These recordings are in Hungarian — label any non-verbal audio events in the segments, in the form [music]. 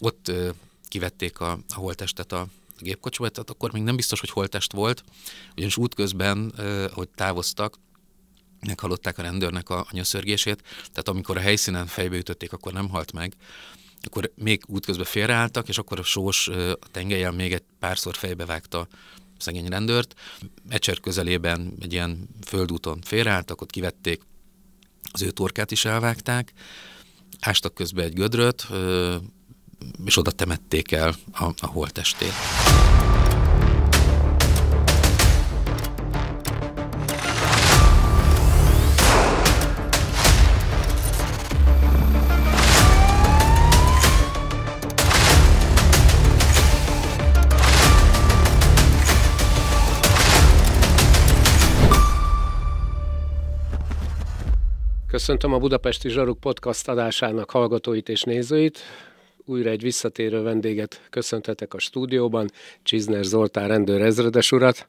ott ö, kivették a, a holtestet a gépkocsiból, tehát akkor még nem biztos, hogy holtest volt, ugyanis útközben, ö, hogy távoztak, meghallották a rendőrnek a, a nyöszörgését, tehát amikor a helyszínen fejbe ütötték, akkor nem halt meg, akkor még útközben félreálltak, és akkor a sós a tengelyen még egy párszor fejbe vágta szegény rendőrt. Ecser közelében egy ilyen földúton félreálltak, ott kivették, az ő torkát is elvágták, ástak közben egy gödröt, és oda temették el a, a holtestét. Köszöntöm a Budapesti Zsaruk podcast adásának hallgatóit és nézőit újra egy visszatérő vendéget köszönthetek a stúdióban, Csizner Zoltán rendőr ezredes urat.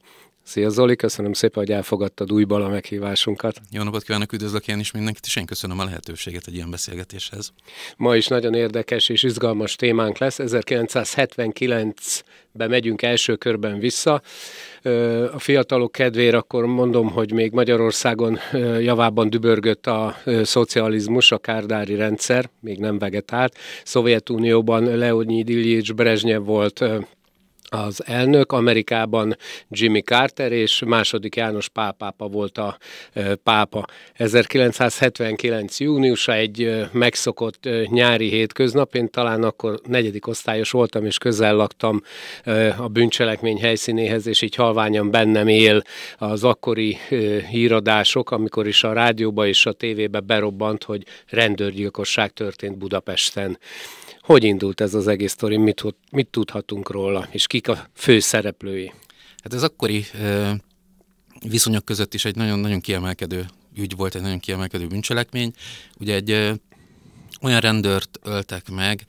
Szia Zoli, köszönöm szépen, hogy elfogadtad újból a meghívásunkat. Jó napot kívánok, üdvözlök én is mindenkit, és én köszönöm a lehetőséget egy ilyen beszélgetéshez. Ma is nagyon érdekes és izgalmas témánk lesz. 1979-be megyünk első körben vissza. A fiatalok kedvére akkor mondom, hogy még Magyarországon javában dübörgött a szocializmus, a kárdári rendszer, még nem vegetált. Szovjetunióban Leonid Ilyich Brezhnev volt az elnök, Amerikában Jimmy Carter, és második János Pál pápa volt a pápa. 1979. júniusa egy megszokott nyári hétköznap, én talán akkor negyedik osztályos voltam, és közel laktam a bűncselekmény helyszínéhez, és így halványan bennem él az akkori híradások, amikor is a rádióba és a tévébe berobbant, hogy rendőrgyilkosság történt Budapesten. Hogy indult ez az egész sztori, mit, mit tudhatunk róla, és kik a fő szereplői? Hát ez akkori viszonyok között is egy nagyon-nagyon kiemelkedő ügy volt, egy nagyon kiemelkedő bűncselekmény. Ugye egy olyan rendőrt öltek meg,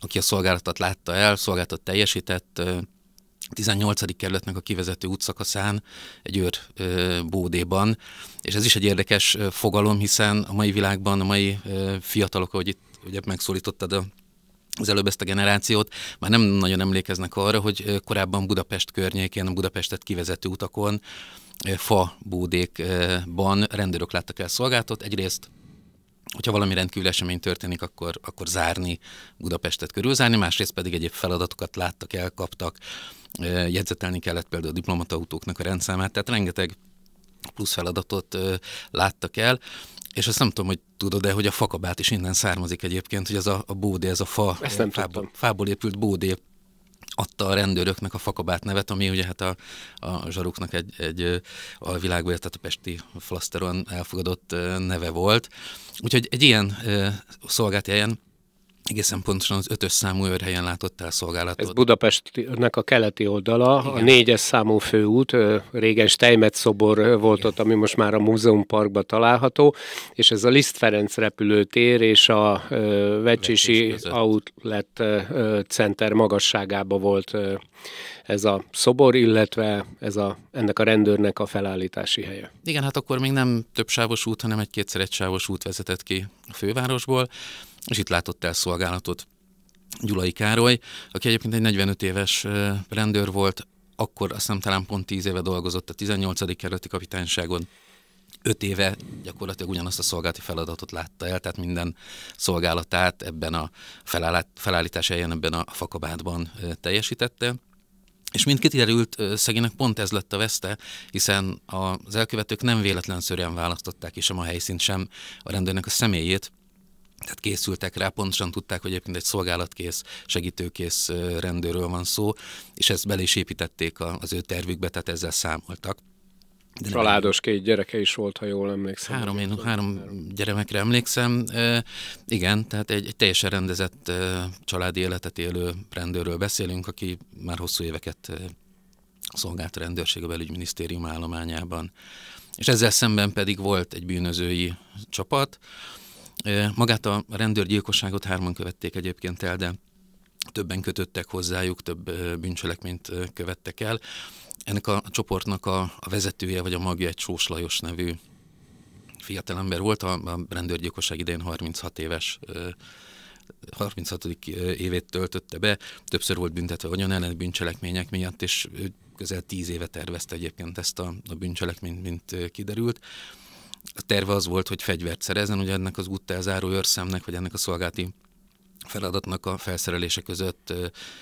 aki a szolgálatot látta el, szolgálatot teljesített, 18. kerületnek a kivezető útszakaszán, egy őr ö, bódéban. És ez is egy érdekes fogalom, hiszen a mai világban, a mai ö, fiatalok, ahogy itt ugye megszólítottad a az előbb ezt a generációt, már nem nagyon emlékeznek arra, hogy korábban Budapest környékén, a Budapestet kivezető utakon, fa búdékban rendőrök láttak el szolgáltat. Egyrészt hogyha valami rendkívül esemény történik, akkor, akkor zárni, Budapestet körülzárni, másrészt pedig egyéb feladatokat láttak, elkaptak, jegyzetelni kellett például a diplomatautóknak a rendszámát, tehát rengeteg plusz feladatot láttak el. És azt nem tudom, hogy tudod-e, hogy a fakabát is innen származik egyébként, hogy az a, a bódé, ez a fa, Ezt nem fából, fából épült bódé adta a rendőröknek a fakabát nevet, ami ugye hát a, a zsaruknak egy, egy a világból, tehát a pesti flaszteron elfogadott neve volt. Úgyhogy egy ilyen szolgált ilyen Egészen pontosan az ötös számú őrhelyen látott el szolgálatot. Ez Budapestnek a keleti oldala, Igen. a négyes számú főút, régen Steinmetz szobor volt Igen. ott, ami most már a múzeumparkban található, és ez a Liszt Ferenc repülőtér és a Vecsisi Outlet Center magasságába volt ez a szobor, illetve ez a, ennek a rendőrnek a felállítási helye. Igen, hát akkor még nem több sávos út, hanem egy kétszer egy sávos út vezetett ki a fővárosból és itt látott el szolgálatot Gyulai Károly, aki egyébként egy 45 éves rendőr volt, akkor azt hiszem talán pont 10 éve dolgozott a 18. kerületi kapitányságon, 5 éve gyakorlatilag ugyanazt a szolgálati feladatot látta el, tehát minden szolgálatát ebben a felállítás helyen, ebben a fakabátban teljesítette. És mint kiderült, szegénynek pont ez lett a veszte, hiszen az elkövetők nem véletlenszerűen választották is sem a helyszínt, sem a rendőrnek a személyét, tehát készültek rá, pontosan tudták, hogy egyébként egy szolgálatkész, segítőkész rendőről van szó, és ezt bele is építették az ő tervükbe, tehát ezzel számoltak. De Családos két gyereke is volt, ha jól emlékszem. Három, én három gyermekre emlékszem. E, igen, tehát egy, egy teljesen rendezett e, családi életet élő rendőről beszélünk, aki már hosszú éveket e, szolgált a rendőrség a belügyminisztérium állományában. És ezzel szemben pedig volt egy bűnözői csapat, Magát a rendőrgyilkosságot hárman követték egyébként el, de többen kötöttek hozzájuk, több bűncselekményt követtek el. Ennek a csoportnak a, a vezetője, vagy a magja egy Sós Lajos nevű fiatalember volt, a, a rendőrgyilkosság idején 36 éves 36. évét töltötte be, többször volt büntetve vagyon ellen bűncselekmények miatt, és közel tíz éve tervezte egyébként ezt a, a bűncselekményt, mint kiderült a terve az volt, hogy fegyvert szerezzen, ugye ennek az úttel záró őrszemnek, vagy ennek a szolgálati feladatnak a felszerelése között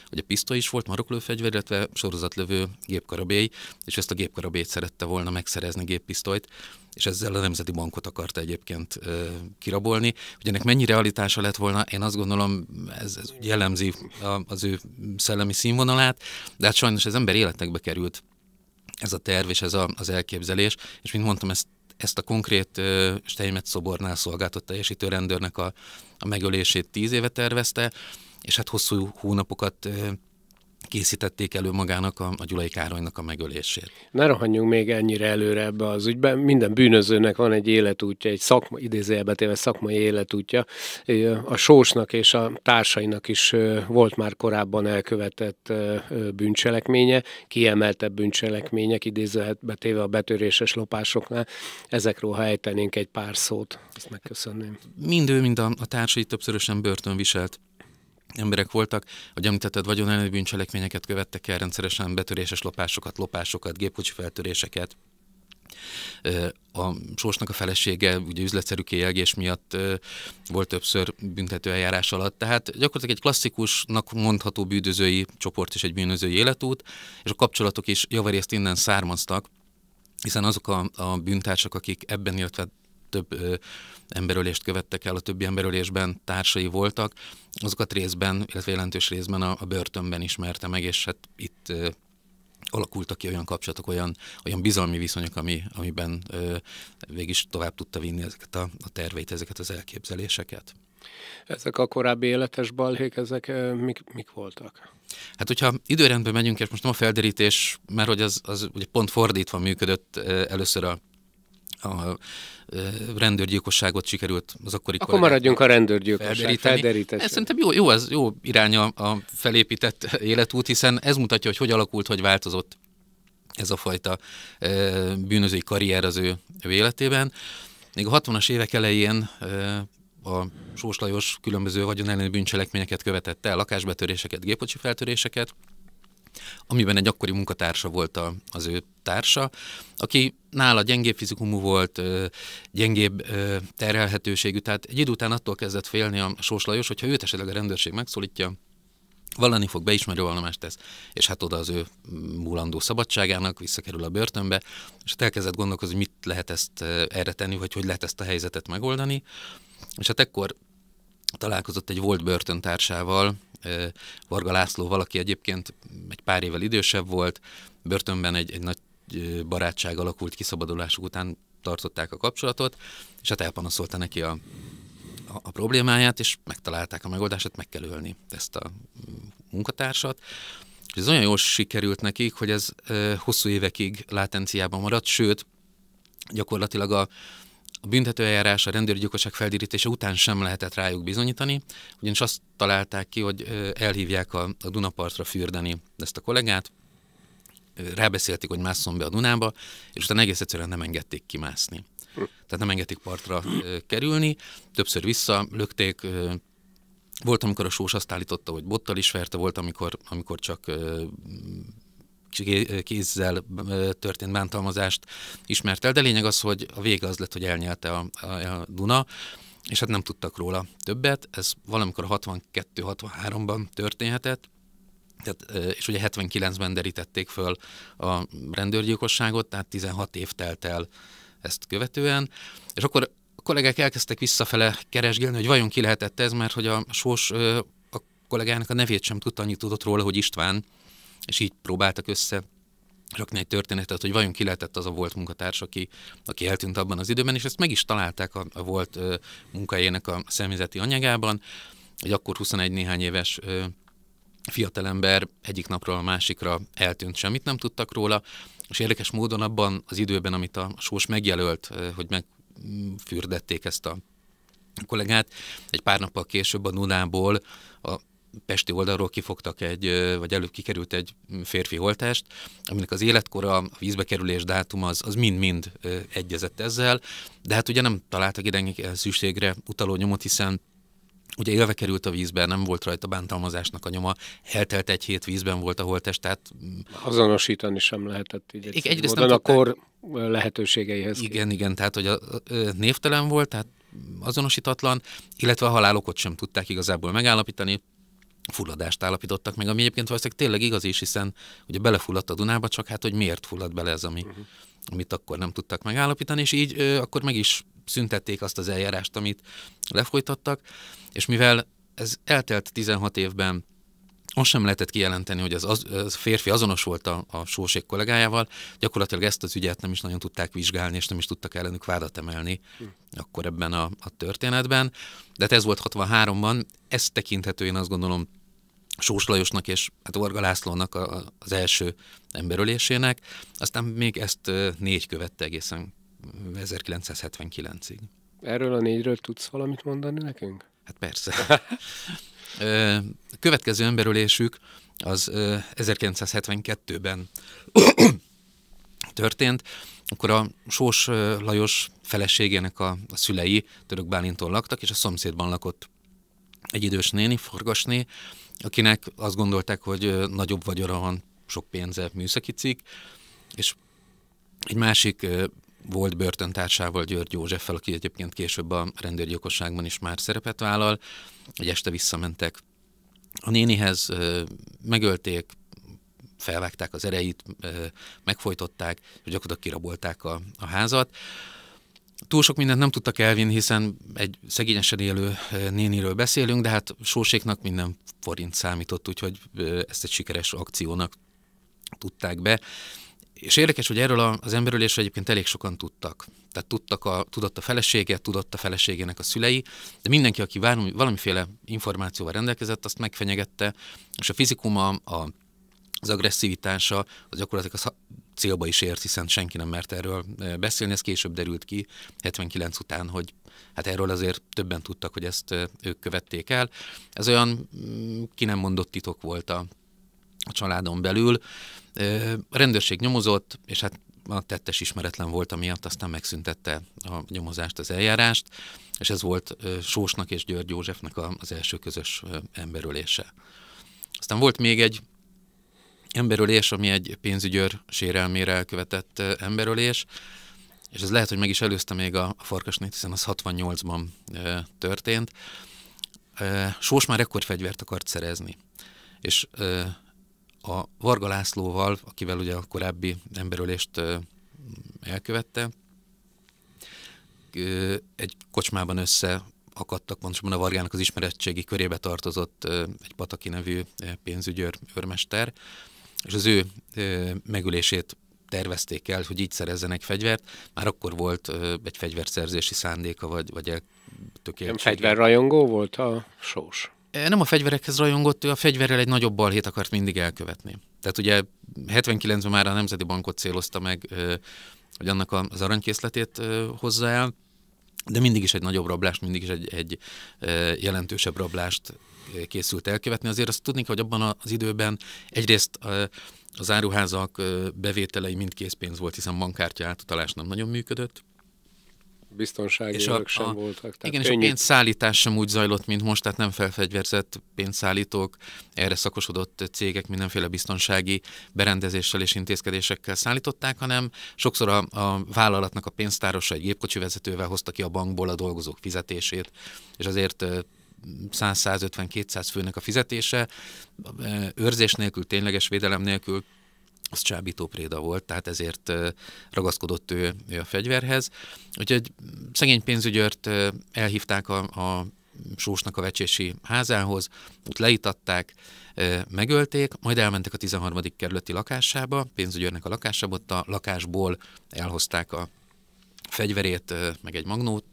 hogy a piszta is volt, fegyver, illetve sorozatlövő gépkarabély, és ezt a gépkarabélyt szerette volna megszerezni géppisztolyt, és ezzel a Nemzeti Bankot akarta egyébként kirabolni. Hogy ennek mennyi realitása lett volna, én azt gondolom, ez, ez jellemzi az ő szellemi színvonalát, de hát sajnos az ember életekbe került ez a terv és ez a, az elképzelés, és mint mondtam, ezt ezt a konkrét Steinmetz szobornál szolgáltott teljesítő rendőrnek a, a megölését tíz éve tervezte, és hát hosszú hónapokat készítették elő magának a, a Gyulai Károlynak a megölését. Ne rohanjunk még ennyire előre ebbe az ügyben. Minden bűnözőnek van egy életútja, egy szakma, idézőjelbe téve szakmai életútja. A Sósnak és a társainak is volt már korábban elkövetett bűncselekménye, kiemeltebb bűncselekmények, idézőjelbe téve a betöréses lopásoknál. Ezekről, ha egy pár szót, ezt megköszönném. Mind ő, mind a, a társai többszörösen börtön viselt emberek voltak, hogy említetted elleni bűncselekményeket követtek el rendszeresen, betöréses lopásokat, lopásokat, gépkocsi feltöréseket, a Sósnak a felesége ugye üzletszerű kéjelgés miatt volt többször büntető eljárás alatt, tehát gyakorlatilag egy klasszikusnak mondható bűnözői csoport és egy bűnözői életút, és a kapcsolatok is javarészt innen származtak, hiszen azok a, a bűntársak, akik ebben, illetve több ö, emberölést követtek el, a többi emberölésben társai voltak, azokat részben, illetve jelentős részben a, a börtönben ismerte meg, és hát itt ö, alakultak ki olyan kapcsolatok, olyan, olyan bizalmi viszonyok, ami, amiben ö, végig is tovább tudta vinni ezeket a, a terveit, ezeket az elképzeléseket. Ezek a korábbi életes balhék, ezek mik, mik voltak? Hát, hogyha időrendben megyünk, és most nem a felderítés, mert hogy az, az ugye pont fordítva működött először a, a rendőrgyilkosságot sikerült az akkori Akkor maradjunk a rendőrgyilkosság Ez szerintem jó, jó, az jó irány a, a felépített életút, hiszen ez mutatja, hogy hogy alakult, hogy változott ez a fajta bűnözői karrier az ő, életében. Még a 60-as évek elején a Sós Lajos különböző vagyonelleni bűncselekményeket követett el, lakásbetöréseket, gépocsi feltöréseket, amiben egy akkori munkatársa volt a, az ő társa, aki nála gyengébb fizikumú volt, gyengébb terhelhetőségű, tehát egy idő után attól kezdett félni a Sós Lajos, hogyha őt esetleg a rendőrség megszólítja, vallani fog, beismerő vallomást tesz, és hát oda az ő múlandó szabadságának visszakerül a börtönbe, és hát elkezdett gondolkozni, hogy mit lehet ezt erre tenni, vagy hogy lehet ezt a helyzetet megoldani. És hát ekkor találkozott egy volt börtöntársával, Varga László valaki egyébként egy pár évvel idősebb volt, börtönben egy, egy nagy barátság alakult kiszabadulásuk után tartották a kapcsolatot, és hát elpanaszolta neki a, a, a problémáját, és megtalálták a megoldását, meg kell ölni ezt a mm, munkatársat. És ez olyan jól sikerült nekik, hogy ez hosszú évekig látenciában maradt, sőt, gyakorlatilag a, a büntetőeljárás, a rendőrgyilkosság feldirítése után sem lehetett rájuk bizonyítani, ugyanis azt találták ki, hogy elhívják a, a Dunapartra fürdeni ezt a kollégát, rábeszélték, hogy másszon be a Dunába, és utána egész egyszerűen nem engedték kimászni. Tehát nem engedték partra kerülni, többször vissza lökték, volt, amikor a sós azt állította, hogy bottal is verte, volt, amikor, amikor csak kézzel történt bántalmazást ismert el, de lényeg az, hogy a vége az lett, hogy elnyelte a, a, a Duna, és hát nem tudtak róla többet. Ez valamikor 62-63-ban történhetett, tehát, és ugye 79-ben derítették föl a rendőrgyilkosságot, tehát 16 év telt el ezt követően, és akkor a kollégák elkezdtek visszafele keresgélni, hogy vajon ki lehetett ez, mert hogy a Sós a kollégának a nevét sem tudta, annyit tudott róla, hogy István, és így próbáltak össze rakni egy történetet, hogy vajon ki lehetett az a volt munkatárs, aki, aki eltűnt abban az időben, és ezt meg is találták a, a volt ö, munkájének a személyzeti anyagában. Egy akkor 21 néhány éves ö, fiatalember egyik napról a másikra eltűnt, semmit nem tudtak róla, és érdekes módon abban az időben, amit a Sós megjelölt, ö, hogy megfürdették mm, ezt a kollégát, egy pár nappal később a Nunából a pesti oldalról kifogtak egy, vagy előbb kikerült egy férfi holtást, aminek az életkora, a vízbe kerülés dátum az, az mind-mind egyezett ezzel, de hát ugye nem találtak idegenek szükségre utaló nyomot, hiszen ugye élve került a vízbe, nem volt rajta bántalmazásnak a nyoma, eltelt egy hét vízben volt a holtest, tehát... Mm, Azonosítani sem lehetett így egy egyrészt nem a kor lehetőségeihez. Igen, kép. igen, tehát hogy a, a, névtelen volt, tehát azonosítatlan, illetve a halálokot sem tudták igazából megállapítani, fulladást állapítottak meg, ami egyébként valószínűleg tényleg igaz is, hiszen ugye belefulladt a Dunába, csak hát, hogy miért fulladt bele ez, ami, uh-huh. amit akkor nem tudtak megállapítani, és így ö, akkor meg is szüntették azt az eljárást, amit lefolytattak, és mivel ez eltelt 16 évben, azt sem lehetett kijelenteni, hogy az, az, az férfi azonos volt a, a sóség kollégájával, gyakorlatilag ezt az ügyet nem is nagyon tudták vizsgálni, és nem is tudtak ellenük vádat emelni hmm. akkor ebben a, a történetben. De hát ez volt 63-ban, ezt tekinthető, én azt gondolom, Sós Lajosnak és hát Orga Lászlónak a, az első emberölésének, aztán még ezt négy követte egészen 1979-ig. Erről a négyről tudsz valamit mondani nekünk? Hát persze. a [laughs] következő emberölésük az 1972-ben [coughs] történt, akkor a Sós Lajos feleségének a, a szülei Török Bálinton laktak, és a szomszédban lakott egy idős néni, Forgasné, akinek azt gondolták, hogy nagyobb vagyora van, sok pénze, műszaki cikk, és egy másik volt börtöntársával, György Józseffel, aki egyébként később a rendőrgyilkosságban is már szerepet vállal, egy este visszamentek a nénihez, megölték, felvágták az erejét, megfojtották, hogy gyakorlatilag kirabolták a, a házat túl sok mindent nem tudtak elvinni, hiszen egy szegényesen élő néniről beszélünk, de hát sóséknak minden forint számított, úgyhogy ezt egy sikeres akciónak tudták be. És érdekes, hogy erről az emberülésről egyébként elég sokan tudtak. Tehát tudtak a, tudott a felesége, tudott a feleségének a szülei, de mindenki, aki valamiféle információval rendelkezett, azt megfenyegette, és a fizikuma, a, az agresszivitása, az gyakorlatilag a célba is ért, hiszen senki nem mert erről eh, beszélni, ez később derült ki, 79 után, hogy hát erről azért többen tudtak, hogy ezt eh, ők követték el. Ez olyan mm, ki nem mondott titok volt a, a családon belül. A eh, rendőrség nyomozott, és hát a tettes ismeretlen volt amiatt, aztán megszüntette a nyomozást, az eljárást, és ez volt Sósnak és György Józsefnek az első közös emberölése. Aztán volt még egy emberölés, ami egy pénzügyőr sérelmére elkövetett emberölés, és ez lehet, hogy meg is előzte még a farkasnét, hiszen az 68-ban e, történt. E, Sós már ekkor fegyvert akart szerezni, és e, a Varga Lászlóval, akivel ugye a korábbi emberölést e, elkövette, e, egy kocsmában össze akadtak, pontosabban a Vargának az ismerettségi körébe tartozott egy Pataki nevű pénzügyőr, őrmester, és az ő megülését tervezték el, hogy így szerezzenek fegyvert, már akkor volt egy fegyverszerzési szándéka, vagy, vagy tökéletes. Fegyverrajongó volt a sós? Nem a fegyverekhez rajongott, ő a fegyverrel egy nagyobb balhét akart mindig elkövetni. Tehát ugye 79-ben már a Nemzeti Bankot célozta meg, hogy annak az aranykészletét hozza el, de mindig is egy nagyobb rablást, mindig is egy, egy jelentősebb rablást készült elkövetni. Azért azt tudni, hogy abban az időben egyrészt az áruházak bevételei mind készpénz volt, hiszen bankkártya átutalás nem nagyon működött, biztonsági és a, sem a, voltak. Tehát igen, könnyű. és a pénzszállítás sem úgy zajlott, mint most, tehát nem felfegyverzett pénzszállítók, erre szakosodott cégek mindenféle biztonsági berendezéssel és intézkedésekkel szállították, hanem sokszor a, a vállalatnak a pénztárosa egy gépkocsi vezetővel hozta ki a bankból a dolgozók fizetését, és azért 100-150-200 főnek a fizetése őrzés nélkül, tényleges védelem nélkül az csábító préda volt, tehát ezért ragaszkodott ő, ő a fegyverhez. Úgyhogy szegény pénzügyört elhívták a, a Sósnak a vecsési házához, ott leitatták, megölték, majd elmentek a 13. kerületi lakásába, pénzügyőrnek a lakásába, ott a lakásból elhozták a fegyverét, meg egy magnót,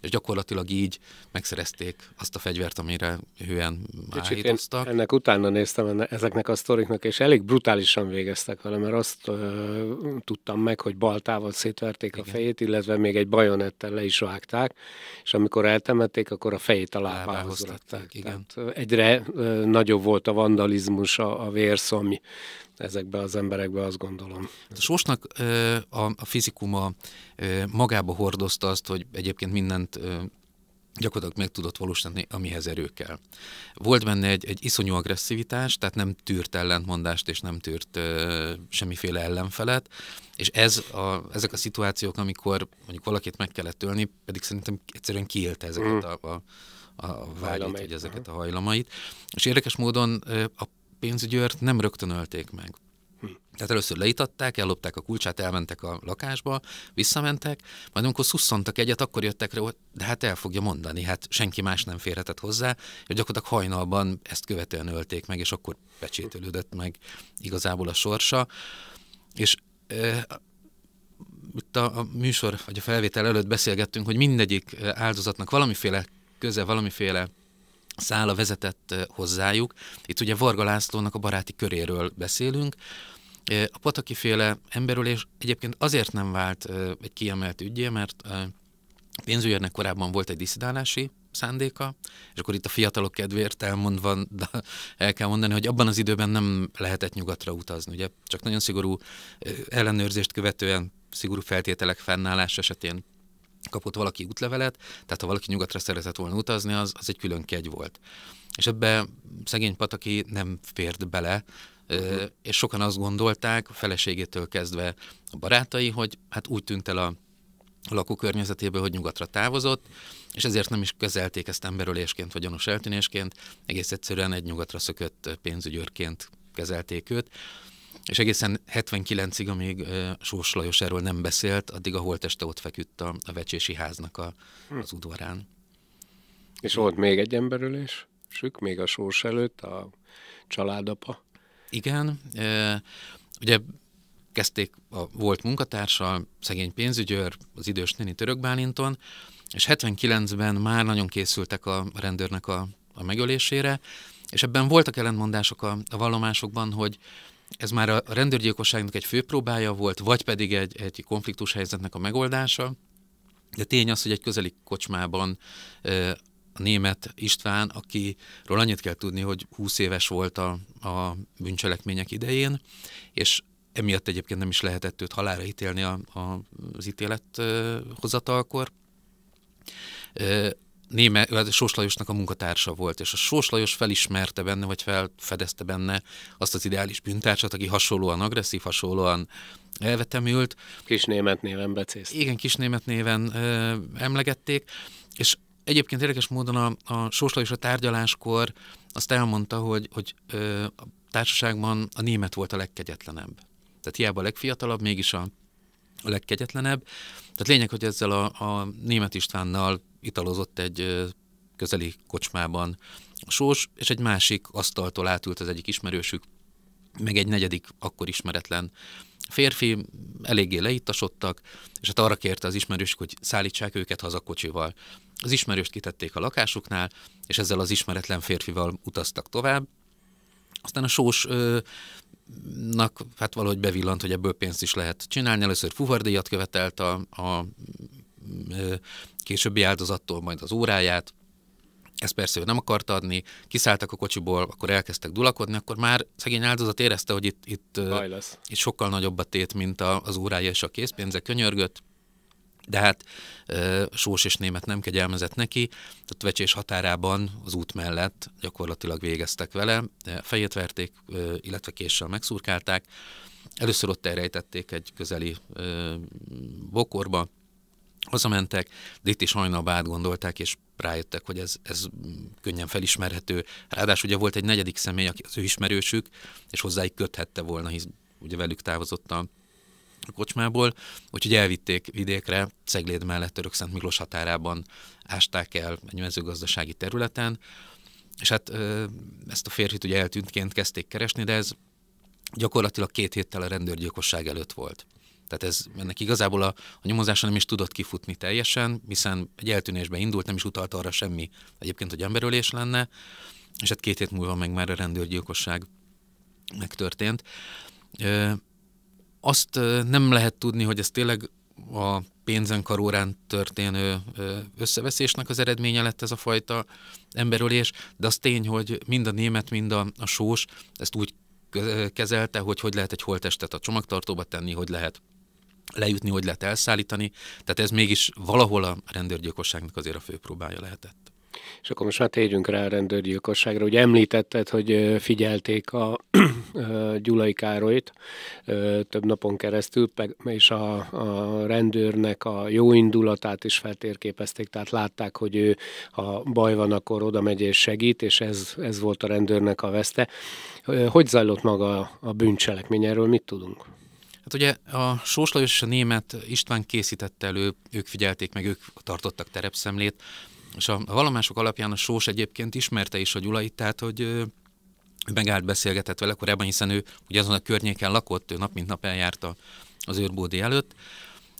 és gyakorlatilag így megszerezték azt a fegyvert, amire hően állítottak. ennek utána néztem enne, ezeknek a sztoriknak, és elég brutálisan végeztek vele, mert azt ö, tudtam meg, hogy baltával szétverték Igen. a fejét, illetve még egy bajonettel le is vágták, és amikor eltemették, akkor a fejét a lábához Igen. Tehát egyre ö, nagyobb volt a vandalizmus, a, a vérszó, ami ezekbe az emberekbe, azt gondolom. Hát a Sósnak a fizikuma magába hordozta azt, hogy egyébként mindent gyakorlatilag meg tudott valósítani, amihez erő kell. Volt benne egy, egy iszonyú agresszivitás, tehát nem tűrt ellentmondást, és nem tűrt ö, semmiféle ellenfelet, és ez a, ezek a szituációk, amikor mondjuk valakit meg kellett ölni, pedig szerintem egyszerűen kiélte ezeket mm. a, a, a vágyit, vagy ezeket a hajlamait. És érdekes módon a pénzügyőrt nem rögtön ölték meg. Tehát először leitatták, ellopták a kulcsát, elmentek a lakásba, visszamentek, majd amikor szusszantak egyet, akkor jöttek rá, de hát el fogja mondani, hát senki más nem férhetett hozzá, és gyakorlatilag hajnalban ezt követően ölték meg, és akkor pecsételődött meg igazából a sorsa. És e, itt a, a műsor, vagy a felvétel előtt beszélgettünk, hogy mindegyik áldozatnak valamiféle köze, valamiféle szála vezetett hozzájuk. Itt ugye Varga Lászlónak a baráti köréről beszélünk, a pataki féle emberülés egyébként azért nem vált egy kiemelt ügyé, mert pénzügyérnek korábban volt egy diszidálási szándéka, és akkor itt a fiatalok kedvéért elmondva de el kell mondani, hogy abban az időben nem lehetett nyugatra utazni, ugye csak nagyon szigorú ellenőrzést követően szigorú feltételek fennállás esetén kapott valaki útlevelet, tehát ha valaki nyugatra szeretett volna utazni, az, az egy külön kegy volt. És ebbe szegény Pataki nem fért bele, uh-huh. és sokan azt gondolták, feleségétől kezdve a barátai, hogy hát úgy tűnt el a a lakókörnyezetéből, hogy nyugatra távozott, és ezért nem is kezelték ezt emberölésként vagy gyanús eltűnésként, egész egyszerűen egy nyugatra szökött pénzügyőrként kezelték őt. És egészen 79-ig, amíg Sós Lajos erről nem beszélt, addig a holteste ott feküdt a, a vecsési háznak a, hm. az udvarán. És volt még egy emberülés? Sük, még a Sós előtt, a családapa? Igen. E, ugye kezdték a volt munkatársa, szegény pénzügyőr, az idős néni Török Bálinton, és 79-ben már nagyon készültek a rendőrnek a, a megölésére, és ebben voltak ellentmondások a, a vallomásokban, hogy ez már a rendőrgyilkosságnak egy főpróbája volt, vagy pedig egy, egy konfliktus helyzetnek a megoldása. De tény az, hogy egy közeli kocsmában a német István, akiről annyit kell tudni, hogy 20 éves volt a, a bűncselekmények idején, és emiatt egyébként nem is lehetett őt halára ítélni a, a, az ítélet hozatalkor. Néme, hát Sós Lajosnak a munkatársa volt, és a Sós Lajos felismerte benne, vagy felfedezte benne azt az ideális bűntársat, aki hasonlóan agresszív, hasonlóan elvetemült. Kis német néven becézt. Igen, kis német néven ö, emlegették, és egyébként érdekes módon a, a Sós Lajos a tárgyaláskor azt elmondta, hogy, hogy ö, a társaságban a német volt a legkegyetlenebb. Tehát hiába a legfiatalabb, mégis a, a legkegyetlenebb. Tehát lényeg, hogy ezzel a, a német Istvánnal italozott egy közeli kocsmában sós, és egy másik asztaltól átült az egyik ismerősük, meg egy negyedik akkor ismeretlen férfi, eléggé leittasodtak, és hát arra kérte az ismerős, hogy szállítsák őket haza kocsival. Az ismerőst kitették a lakásuknál, és ezzel az ismeretlen férfival utaztak tovább. Aztán a sós ö, nak hát valahogy bevillant, hogy ebből pénzt is lehet csinálni. Először fuvardíjat követelt a, a későbbi áldozattól majd az óráját, ezt persze ő nem akart adni, kiszálltak a kocsiból, akkor elkezdtek dulakodni, akkor már szegény áldozat érezte, hogy itt, itt, itt sokkal nagyobb a tét, mint az órája és a készpénze, könyörgött, de hát Sós és Német nem kegyelmezett neki, tehát Vecsés határában az út mellett gyakorlatilag végeztek vele, fejét verték, illetve késsel megszurkálták. Először ott elrejtették egy közeli bokorba, Hazamentek, de itt is hajnalba átgondolták, és rájöttek, hogy ez, ez könnyen felismerhető. Ráadásul ugye volt egy negyedik személy, aki az ő ismerősük, és hozzáig köthette volna, hisz ugye velük távozott a kocsmából, úgyhogy elvitték vidékre, Cegléd mellett Örök Szent Miklós határában ásták el egy mezőgazdasági területen, és hát ezt a férfit ugye eltűntként kezdték keresni, de ez gyakorlatilag két héttel a rendőrgyilkosság előtt volt. Tehát ez, ennek igazából a, a nyomozása nem is tudott kifutni teljesen, hiszen egy eltűnésbe indult, nem is utalta arra semmi egyébként, hogy emberölés lenne, és hát két hét múlva meg már a rendőrgyilkosság megtörtént. Azt nem lehet tudni, hogy ez tényleg a pénzen karórán történő összeveszésnek az eredménye lett ez a fajta emberölés, de az tény, hogy mind a német, mind a, a sós ezt úgy kezelte, hogy hogy lehet egy holtestet a csomagtartóba tenni, hogy lehet lejutni, hogy lehet elszállítani. Tehát ez mégis valahol a rendőrgyilkosságnak azért a fő próbája lehetett. És akkor most már térjünk rá a rendőrgyilkosságra. Ugye említetted, hogy figyelték a Gyulai Károlyt több napon keresztül, és a, a rendőrnek a jó indulatát is feltérképezték, tehát látták, hogy ő, ha baj van, akkor oda megy és segít, és ez, ez volt a rendőrnek a veszte. Hogy zajlott maga a bűncselekmény, erről mit tudunk? Hát ugye a Sós Lajos és a német István készítette elő, ők figyelték meg, ők tartottak terepszemlét, és a valamások alapján a Sós egyébként ismerte is a Gyulait, tehát hogy megállt beszélgetett vele korábban, hiszen ő ugye azon a környéken lakott, ő nap mint nap eljárta az őrbódi előtt,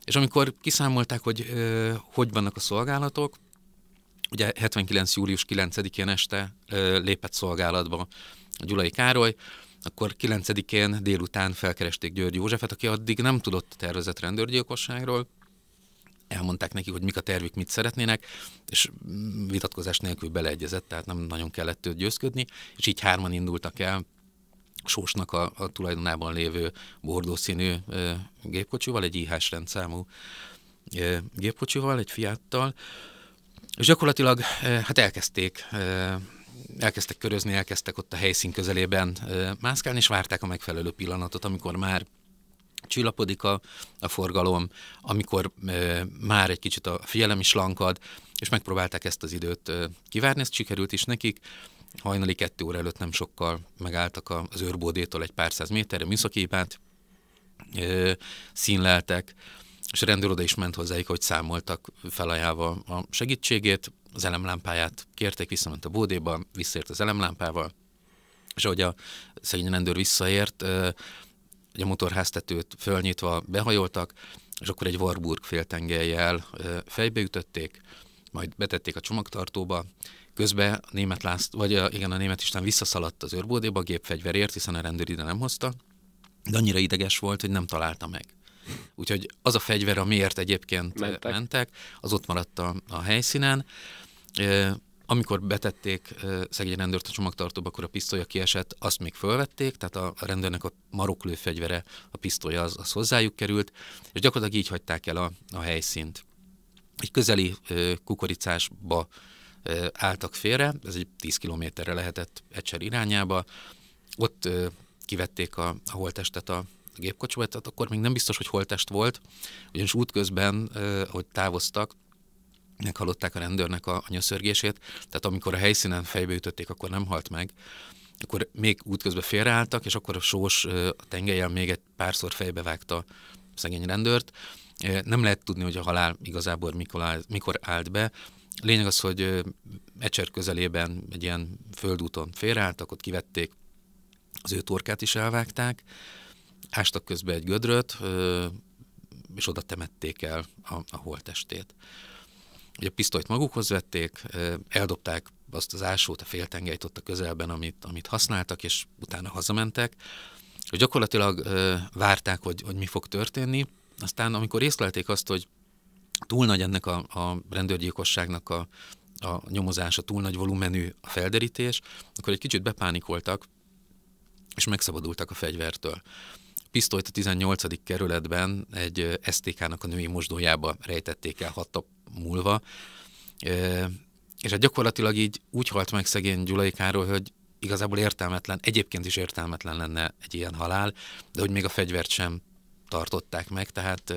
és amikor kiszámolták, hogy ö, hogy vannak a szolgálatok, ugye 79. július 9-én este ö, lépett szolgálatba a Gyulai Károly, akkor 9-én délután felkeresték György Józsefet, aki addig nem tudott tervezett rendőrgyilkosságról, elmondták neki, hogy mik a tervük, mit szeretnének, és vitatkozás nélkül beleegyezett, tehát nem nagyon kellett őt győzködni, és így hárman indultak el Sósnak a, a tulajdonában lévő bordószínű e, gépkocsival, egy ih rendszámú e, gépkocsival, egy fiattal. és gyakorlatilag e, hát elkezdték e, elkezdtek körözni, elkezdtek ott a helyszín közelében mászkálni, és várták a megfelelő pillanatot, amikor már csillapodik a, a forgalom, amikor már egy kicsit a figyelem is lankad, és megpróbálták ezt az időt kivárni, ezt sikerült is nekik. Hajnali kettő óra előtt nem sokkal megálltak az őrbódétól egy pár száz méterre, műszaképát e, színleltek, és a rendőr oda is ment hozzáik, hogy számoltak felajánlva a segítségét, az elemlámpáját kérték, visszament a bódéba, visszért az elemlámpával, és ahogy a szegény rendőr visszaért, a motorháztetőt fölnyitva behajoltak, és akkor egy Warburg féltengelyjel fejbeütötték, majd betették a csomagtartóba, közben a német Lászt, vagy a, igen, a német Isten visszaszaladt az őrbódéba a gépfegyverért, hiszen a rendőr ide nem hozta, de annyira ideges volt, hogy nem találta meg. Úgyhogy az a fegyver, amiért egyébként mentek, mentek az ott maradt a, a helyszínen, amikor betették szegény rendőrt a csomagtartóba, akkor a pisztolya kiesett, azt még fölvették, tehát a rendőrnek a maroklő fegyvere, a pisztolya az, az hozzájuk került, és gyakorlatilag így hagyták el a, a helyszínt. Egy közeli kukoricásba álltak félre, ez egy 10 kilométerre lehetett egyszer irányába, ott kivették a, a holtestet a gépkocsóba, tehát akkor még nem biztos, hogy holtest volt, ugyanis útközben, ahogy távoztak, meghallották a rendőrnek a anyaszörgését, tehát amikor a helyszínen fejbe ütötték, akkor nem halt meg, akkor még útközben félreálltak, és akkor a sós a tengelyen még egy párszor fejbe vágta a szegény rendőrt. Nem lehet tudni, hogy a halál igazából mikor állt, mikor állt be. Lényeg az, hogy Ecser közelében egy ilyen földúton félreálltak, ott kivették, az ő torkát is elvágták, ástak közben egy gödröt, és oda temették el a, a holttestét. Ugye a pisztolyt magukhoz vették, eldobták azt az ásót, a féltengelyt ott a közelben, amit, amit használtak, és utána hazamentek. Hogy gyakorlatilag várták, hogy, hogy mi fog történni. Aztán, amikor észlelték azt, hogy túl nagy ennek a, a rendőrgyilkosságnak a, a nyomozása, túl nagy volumenű a felderítés, akkor egy kicsit bepánikoltak, és megszabadultak a fegyvertől. A pisztolyt a 18. kerületben egy STK-nak a női mosdójába rejtették el hat, múlva. És hát gyakorlatilag így úgy halt meg szegény Gyulai Károly, hogy igazából értelmetlen, egyébként is értelmetlen lenne egy ilyen halál, de hogy még a fegyvert sem tartották meg, tehát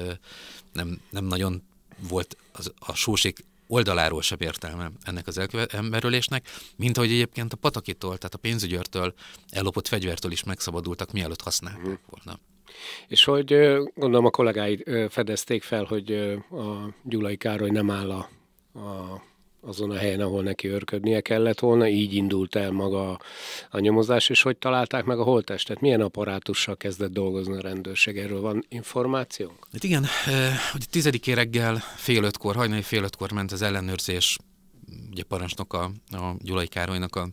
nem, nem nagyon volt az, a sósik oldaláról sem értelme ennek az emberölésnek, mint ahogy egyébként a patakitól, tehát a pénzügyörtől ellopott fegyvertől is megszabadultak, mielőtt használták mhm. volna. És hogy gondolom a kollégáid fedezték fel, hogy a Gyulai Károly nem áll a, a azon a helyen, ahol neki örködnie kellett volna, így indult el maga a nyomozás, és hogy találták meg a holttestet? Milyen apparátussal kezdett dolgozni a rendőrség? Erről van információnk? Hát igen, hogy tizedikén reggel fél ötkor, hajnali fél ötkor ment az ellenőrzés, ugye parancsnoka a Gyulai Károlynak a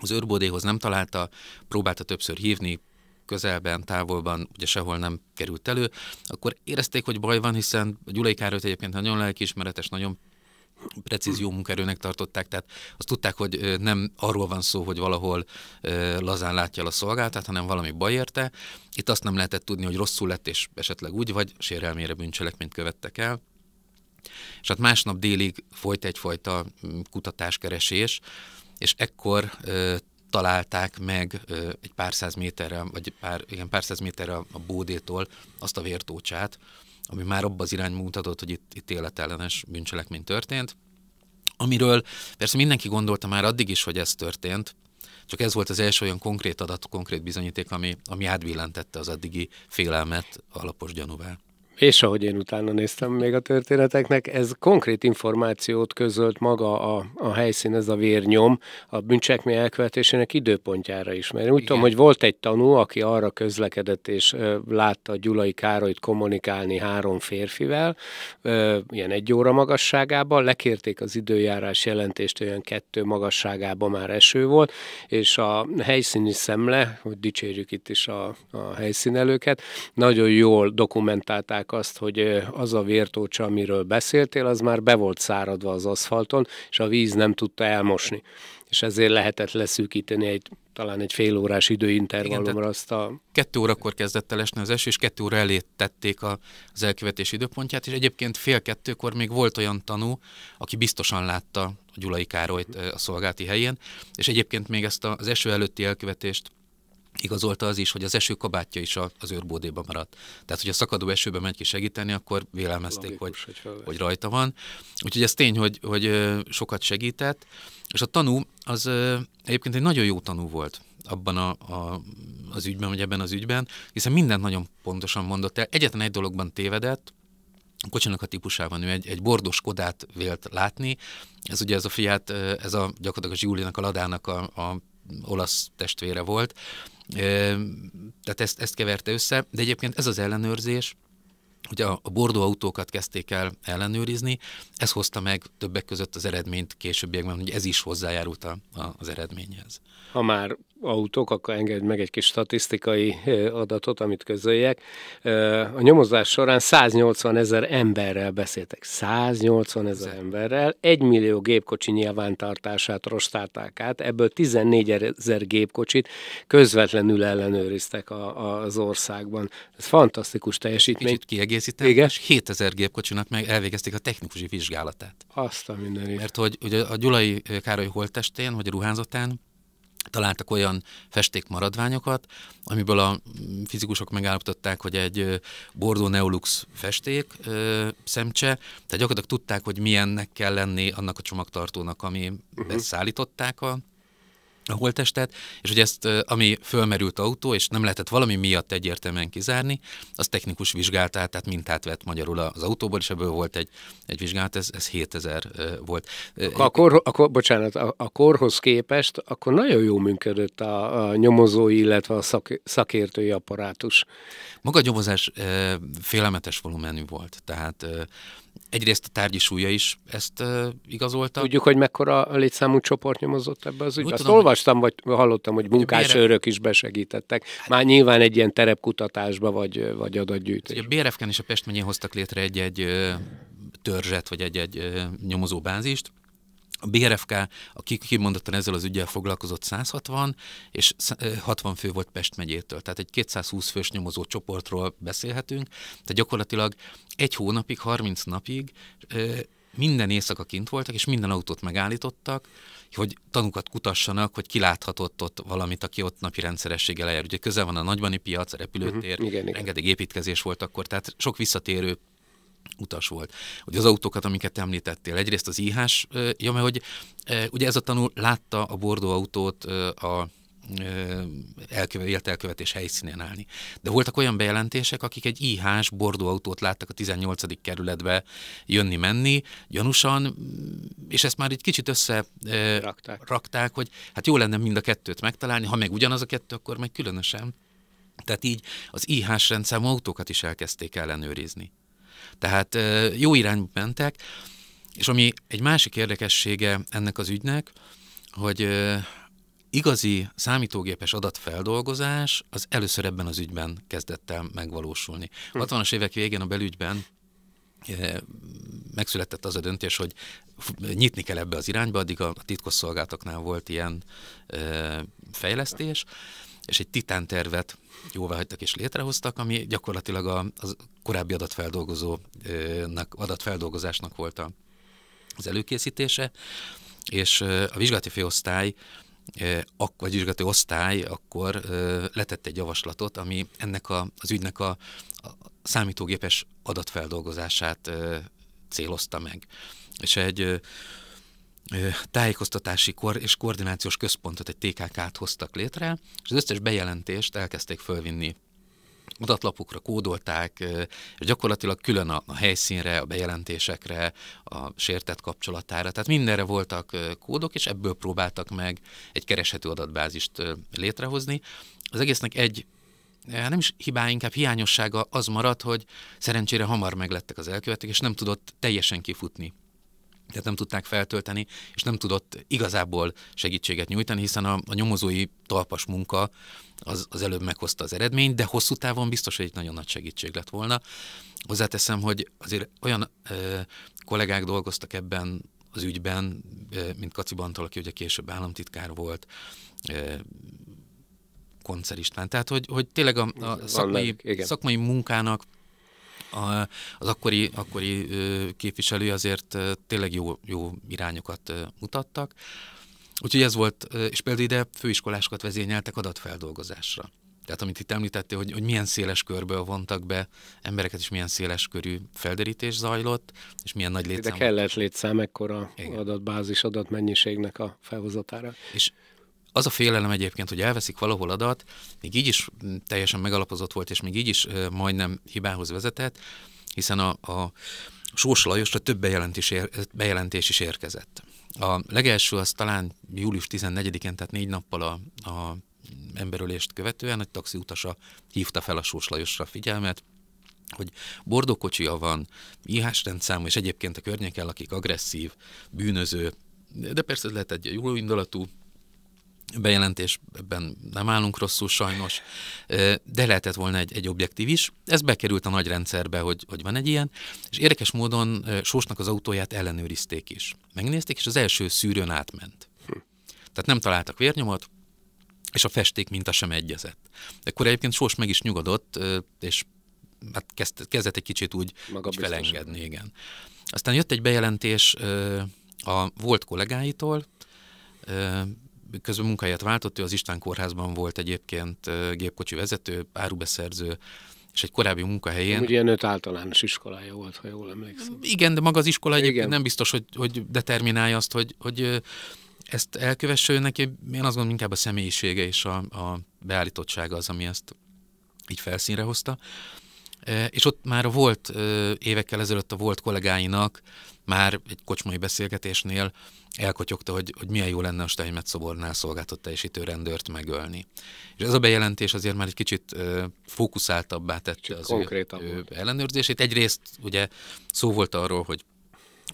az őrbódéhoz nem találta, próbálta többször hívni, közelben, távolban, ugye sehol nem került elő, akkor érezték, hogy baj van, hiszen Gyulai Károlyt egyébként nagyon lelkiismeretes, nagyon precíz jó munkerőnek tartották, tehát azt tudták, hogy nem arról van szó, hogy valahol lazán látja a szolgáltat, hanem valami baj érte. Itt azt nem lehetett tudni, hogy rosszul lett, és esetleg úgy, vagy sérelmére bűncselekményt követtek el. És hát másnap délig folyt egyfajta kutatáskeresés, és ekkor találták meg egy pár száz méterre, vagy pár, igen, pár száz méterre a bódétól azt a vértócsát, ami már abba az irány mutatott, hogy itt, itt életellenes bűncselekmény történt, amiről persze mindenki gondolta már addig is, hogy ez történt, csak ez volt az első olyan konkrét adat, konkrét bizonyíték, ami, ami átvillentette az addigi félelmet alapos gyanúvá. És ahogy én utána néztem még a történeteknek, ez konkrét információt közölt maga a, a helyszín, ez a vérnyom a bűncsekmény elkövetésének időpontjára is. Mert úgy tudom, hogy volt egy tanú, aki arra közlekedett és ö, látta Gyulai Károlyt kommunikálni három férfivel, ö, ilyen egy óra magasságában, lekérték az időjárás jelentést, olyan kettő magasságában már eső volt, és a helyszíni szemle, hogy dicsérjük itt is a, a helyszínelőket, nagyon jól dokumentálták azt, hogy az a vértócsa, amiről beszéltél, az már be volt száradva az aszfalton, és a víz nem tudta elmosni. És ezért lehetett leszűkíteni egy talán egy fél órás időintervallumra azt a... Kettő órakor kezdett el esni az eső, és kettő óra elé tették a, az elkövetés időpontját, és egyébként fél kettőkor még volt olyan tanú, aki biztosan látta a Gyulai Károlyt a szolgálti helyén, és egyébként még ezt az eső előtti elkövetést igazolta az is, hogy az eső kabátja is az őrbódéba maradt. Tehát, a szakadó esőbe megy ki segíteni, akkor vélelmezték, hogy, hogy rajta van. Úgyhogy ez tény, hogy, hogy sokat segített. És a tanú az egyébként egy nagyon jó tanú volt abban a, a, az ügyben, vagy ebben az ügyben, hiszen mindent nagyon pontosan mondott el. Egyetlen egy dologban tévedett, a kocsinak a típusában ő egy, egy bordos kodát vélt látni. Ez ugye ez a fiát, ez a gyakorlatilag a Giulinak, a Ladának a, a olasz testvére volt, tehát ezt, ezt keverte össze, de egyébként ez az ellenőrzés, hogy a, a bordó autókat kezdték el ellenőrizni, ez hozta meg többek között az eredményt későbbiekben, hogy ez is hozzájárult a, a, az eredményhez. Ha már autók, akkor engedj meg egy kis statisztikai adatot, amit közöljek. A nyomozás során 180 ezer emberrel beszéltek. 180 ezer emberrel. egy millió gépkocsi nyilvántartását rostálták át, ebből 14 ezer gépkocsit közvetlenül ellenőriztek a, a, az országban. Ez fantasztikus teljesítmény. Kicsit kiegészítem, és 7000 gépkocsinak meg elvégezték a technikusi vizsgálatát. Azt a mindenit. Mert hogy ugye a Gyulai Károly holttestén, vagy a ruházatán találtak olyan festék maradványokat, amiből a mm, fizikusok megállapították, hogy egy bordó Neolux festék ö, szemcse, tehát gyakorlatilag tudták, hogy milyennek kell lenni annak a csomagtartónak, ami uh-huh. beszállították a a holttestet, és hogy ezt, ami fölmerült autó, és nem lehetett valami miatt egyértelműen kizárni, az technikus vizsgálta, tehát mintát vett magyarul az autóból, és ebből volt egy, egy vizsgálat, ez, ez 7000 volt. A kor, akkor, bocsánat, a, a korhoz képest, akkor nagyon jó működött a, a nyomozói, illetve a szak, szakértői apparátus. Maga a nyomozás e, félelmetes volumenű volt, tehát e, Egyrészt a tárgyi súlya is ezt uh, igazolta. Tudjuk, hogy mekkora létszámú csoport nyomozott ebbe az ügybe. Azt tudom, olvastam, vagy hallottam, hogy hát, munkásőrök is besegítettek. Hát- Már nyilván egy ilyen terepkutatásba, vagy, vagy adatgyűjtés. A BRFK-n és a Pest hoztak létre egy-egy törzset, vagy egy-egy nyomozóbázist, a BRFK, aki kimondottan ezzel az ügyel foglalkozott 160, és 60 fő volt Pest megyétől. Tehát egy 220 fős nyomozó csoportról beszélhetünk. Tehát gyakorlatilag egy hónapig, 30 napig minden éjszaka kint voltak, és minden autót megállítottak, hogy tanukat kutassanak, hogy kiláthatott ott valamit, aki ott napi rendszerességgel eljár. Ugye közel van a nagybani piac, a repülőtér, uh-huh, igen, rengeteg igen. építkezés volt akkor, tehát sok visszatérő utas volt. Ugye az autókat, amiket említettél, egyrészt az IH-s, ja, mert hogy ugye ez a tanul látta a bordó autót a elkövet, elkövetés helyszínen állni. De voltak olyan bejelentések, akik egy IH-s bordóautót láttak a 18. kerületbe jönni-menni, gyanúsan, és ezt már egy kicsit össze rakták. rakták, hogy hát jó lenne mind a kettőt megtalálni, ha meg ugyanaz a kettő, akkor meg különösen. Tehát így az IH-s rendszámú autókat is elkezdték ellenőrizni. Tehát jó irányba mentek, és ami egy másik érdekessége ennek az ügynek, hogy igazi számítógépes adatfeldolgozás az először ebben az ügyben kezdett el megvalósulni. Hm. A 60-as évek végén a belügyben megszületett az a döntés, hogy nyitni kell ebbe az irányba, addig a titkosszolgálatoknál volt ilyen fejlesztés, és egy titántervet jóvá hagytak és létrehoztak, ami gyakorlatilag a, a korábbi adatfeldolgozónak, adatfeldolgozásnak volt a, az előkészítése, és a vizsgálati főosztály vagy vizsgálati osztály akkor letette egy javaslatot, ami ennek a, az ügynek a, a számítógépes adatfeldolgozását célozta meg. És egy tájékoztatási kor és koordinációs központot, egy TKK-t hoztak létre, és az összes bejelentést elkezdték fölvinni adatlapukra kódolták, gyakorlatilag külön a, a helyszínre, a bejelentésekre, a sértett kapcsolatára, tehát mindenre voltak kódok, és ebből próbáltak meg egy kereshető adatbázist létrehozni. Az egésznek egy nem is hibá, inkább hiányossága az maradt, hogy szerencsére hamar meglettek az elkövetők, és nem tudott teljesen kifutni tehát nem tudták feltölteni, és nem tudott igazából segítséget nyújtani, hiszen a, a nyomozói talpas munka az, az előbb meghozta az eredményt, de hosszú távon biztos, hogy egy nagyon nagy segítség lett volna. Hozzáteszem, hogy azért olyan ö, kollégák dolgoztak ebben az ügyben, ö, mint Kaci Bantal, aki ugye később államtitkár volt, ö, Koncer István. Tehát, hogy, hogy tényleg a, a szakmai, szakmai munkának az akkori, akkori képviselő azért tényleg jó, jó irányokat mutattak. Úgyhogy ez volt, és például ide főiskolásokat vezényeltek adatfeldolgozásra. Tehát amit itt említettél, hogy, hogy milyen széles körből vontak be embereket, és milyen széles körű felderítés zajlott, és milyen nagy létszám. De kellett létszám ekkora Igen. adatbázis adatmennyiségnek a felhozatára. És az a félelem egyébként, hogy elveszik valahol adat, még így is teljesen megalapozott volt, és még így is majdnem hibához vezetett, hiszen a, a Sós Lajosra több bejelentés, ér, bejelentés is érkezett. A legelső az talán július 14-én, tehát négy nappal a, a emberölést követően egy taxi utasa hívta fel a Sós Lajosra figyelmet, hogy bordókocsia van, IH rendszámú, és egyébként a környéken lakik agresszív, bűnöző, de persze lehet egy jó indulatú bejelentésben nem állunk rosszul sajnos, de lehetett volna egy, egy objektív is. Ez bekerült a nagy rendszerbe, hogy, hogy van egy ilyen, és érdekes módon Sósnak az autóját ellenőrizték is. Megnézték, és az első szűrőn átment. Hm. Tehát nem találtak vérnyomot, és a festék minta sem egyezett. Ekkor egyébként Sós meg is nyugodott, és hát kezd, kezdett egy kicsit úgy, úgy felengedni, igen. Aztán jött egy bejelentés a volt kollégáitól, közben munkáját váltott, ő az István Kórházban volt egyébként gépkocsi vezető, árubeszerző, és egy korábbi munkahelyén. Ugye öt általános iskolája volt, ha jól emlékszem. Igen, de maga az iskola Igen. egyébként nem biztos, hogy, hogy determinálja azt, hogy, hogy ezt elkövesse neki. Én azt gondolom, inkább a személyisége és a, a beállítottsága az, ami ezt így felszínre hozta. És ott már a volt évekkel ezelőtt a volt kollégáinak már egy kocsmai beszélgetésnél elkotyogta, hogy, hogy milyen jó lenne a Steinmetz szobornál szolgáltott teljesítő rendőrt megölni. És ez a bejelentés azért már egy kicsit fókuszáltabbá tette az ő, ő ellenőrzését. Egyrészt ugye szó volt arról, hogy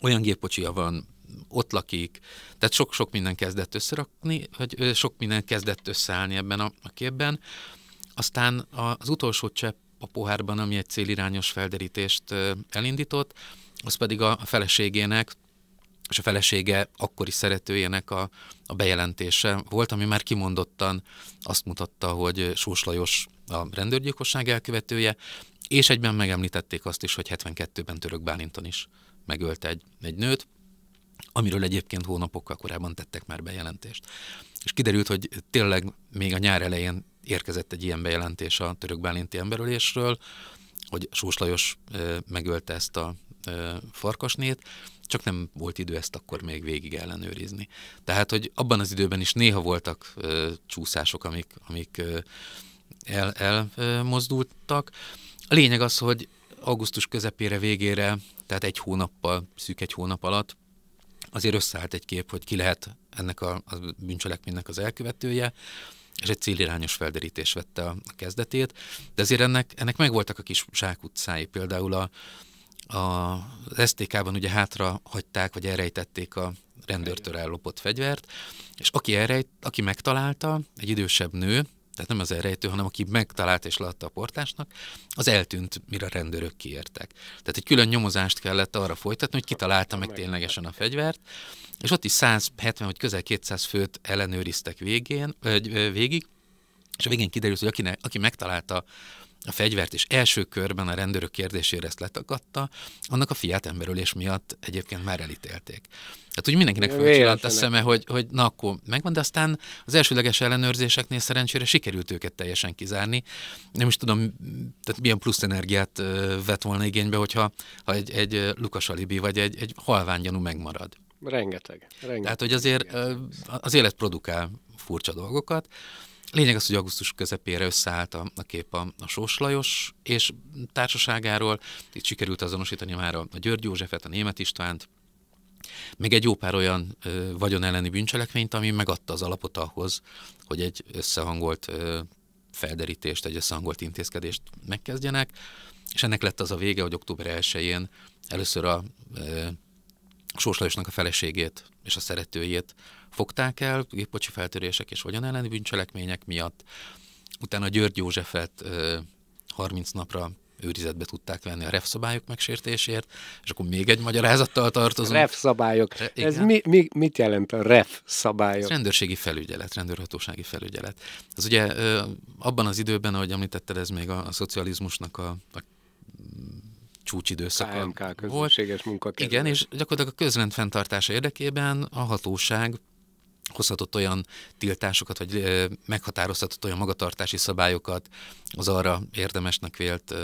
olyan gépkocsia van, ott lakik, tehát sok-sok minden kezdett összerakni, vagy sok minden kezdett összeállni ebben a, a képben. Aztán az utolsó csepp a pohárban, ami egy célirányos felderítést elindított, az pedig a feleségének, és a felesége akkori szeretőjének a, a bejelentése volt, ami már kimondottan azt mutatta, hogy Sós Lajos a rendőrgyilkosság elkövetője, és egyben megemlítették azt is, hogy 72-ben Török Bálinton is megölt egy, egy nőt, amiről egyébként hónapokkal korábban tettek már bejelentést. És kiderült, hogy tényleg még a nyár elején érkezett egy ilyen bejelentés a török bálinti emberölésről, hogy Sós Lajos megölte ezt a farkasnét, csak nem volt idő ezt akkor még végig ellenőrizni. Tehát, hogy abban az időben is néha voltak ö, csúszások, amik, amik el, elmozdultak. A lényeg az, hogy augusztus közepére, végére, tehát egy hónappal, szűk egy hónap alatt azért összeállt egy kép, hogy ki lehet ennek a, a bűncselekménynek az elkövetője, és egy célirányos felderítés vette a kezdetét, de azért ennek, ennek megvoltak a kis zsákutcái, például a, a, az STK-ban ugye hátra hagyták, vagy elrejtették a rendőrtől ellopott fegyvert, és aki, elrejt, aki megtalálta, egy idősebb nő, tehát nem az elrejtő, hanem aki megtalált és leadta a portásnak, az eltűnt, mire a rendőrök kiértek. Tehát egy külön nyomozást kellett arra folytatni, hogy kitalálta meg ténylegesen a fegyvert, és ott is 170 vagy közel 200 főt ellenőriztek végén, végig, és a végén kiderült, hogy ne, aki megtalálta a fegyvert, és első körben a rendőrök kérdésére ezt letagadta. annak a fiát emberölés miatt egyébként már elítélték. Tehát úgy mindenkinek fölcsillant a szeme, hogy, hogy na akkor megvan, de aztán az elsőleges ellenőrzéseknél szerencsére sikerült őket teljesen kizárni. Nem is tudom, tehát milyen plusz energiát vett volna igénybe, hogyha ha egy, egy Lukas Alibi vagy egy, egy halványgyanú megmarad. Rengeteg. rengeteg. Tehát, hogy azért az élet produkál furcsa dolgokat, Lényeg az, hogy augusztus közepére összeállt a, a kép a, a Sós Lajos és társaságáról. Itt sikerült azonosítani már a, a György Józsefet, a Német Istvánt, meg egy jó pár olyan ö, vagyon elleni bűncselekményt, ami megadta az alapot ahhoz, hogy egy összehangolt ö, felderítést, egy összehangolt intézkedést megkezdjenek, és ennek lett az a vége, hogy október 1-én először a ö, Sós Lajosnak a feleségét és a szeretőjét fogták el gépkocsi feltörések és vagyon elleni bűncselekmények miatt. Utána György Józsefet 30 napra őrizetbe tudták venni a refszabályok megsértésért, és akkor még egy magyarázattal tartozunk. Refszabályok. Ez mi, mi, mit jelent a refszabályok? Ez rendőrségi felügyelet, rendőrhatósági felügyelet. Ez ugye abban az időben, ahogy említetted, ez még a, a szocializmusnak a, a csúcsidőszaka KMK, közösséges munkakerület. Igen, és gyakorlatilag a közrend fenntartása érdekében a hatóság hozhatott olyan tiltásokat, vagy meghatározhatott olyan magatartási szabályokat az arra érdemesnek vélt